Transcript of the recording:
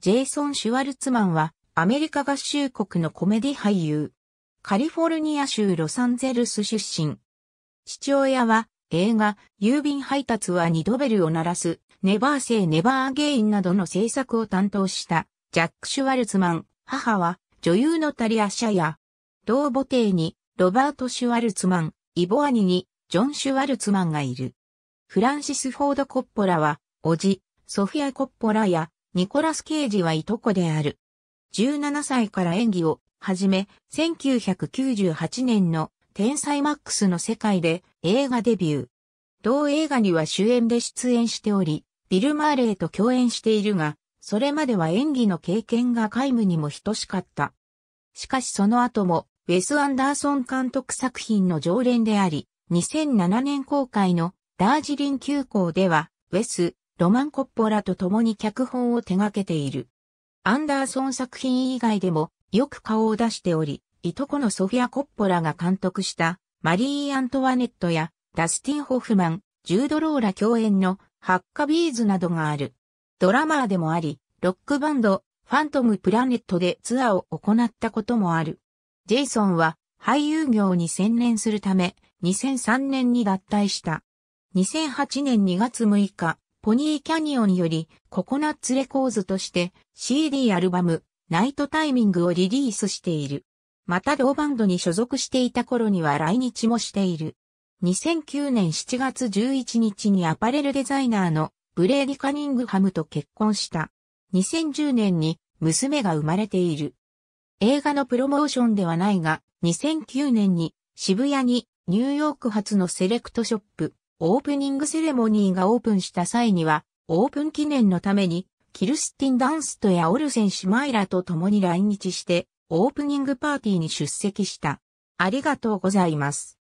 ジェイソン・シュワルツマンは、アメリカ合衆国のコメディ俳優。カリフォルニア州ロサンゼルス出身。父親は、映画、郵便配達は二度ベルを鳴らす、ネバーセイ・ネバー・アゲインなどの制作を担当した、ジャック・シュワルツマン。母は、女優のタリア・シャヤ。同母邸に、ロバート・シュワルツマン、イボアニに、ジョン・シュワルツマンがいる。フランシス・フォード・コッポラは、おじ、ソフィア・コッポラや、ニコラス・ケイジはいとこである。17歳から演技を始め、1998年の天才マックスの世界で映画デビュー。同映画には主演で出演しており、ビル・マーレーと共演しているが、それまでは演技の経験が皆無にも等しかった。しかしその後も、ウェス・アンダーソン監督作品の常連であり、2007年公開のダージリン急行では、ウェス、ロマン・コッポラと共に脚本を手掛けている。アンダーソン作品以外でもよく顔を出しており、いとこのソフィア・コッポラが監督したマリー・アントワネットやダスティン・ホフマン、ジュード・ローラ共演のハッカビーズなどがある。ドラマーでもあり、ロックバンド、ファントム・プラネットでツアーを行ったこともある。ジェイソンは俳優業に専念するため、2003年に脱退した。2008年2月6日、ポニーキャニオンよりココナッツレコーズとして CD アルバムナイトタイミングをリリースしている。また同バンドに所属していた頃には来日もしている。2009年7月11日にアパレルデザイナーのブレーディ・カニングハムと結婚した。2010年に娘が生まれている。映画のプロモーションではないが、2009年に渋谷にニューヨーク発のセレクトショップオープニングセレモニーがオープンした際には、オープン記念のために、キルスティン・ダンストやオルセン・シュマイラと共に来日して、オープニングパーティーに出席した。ありがとうございます。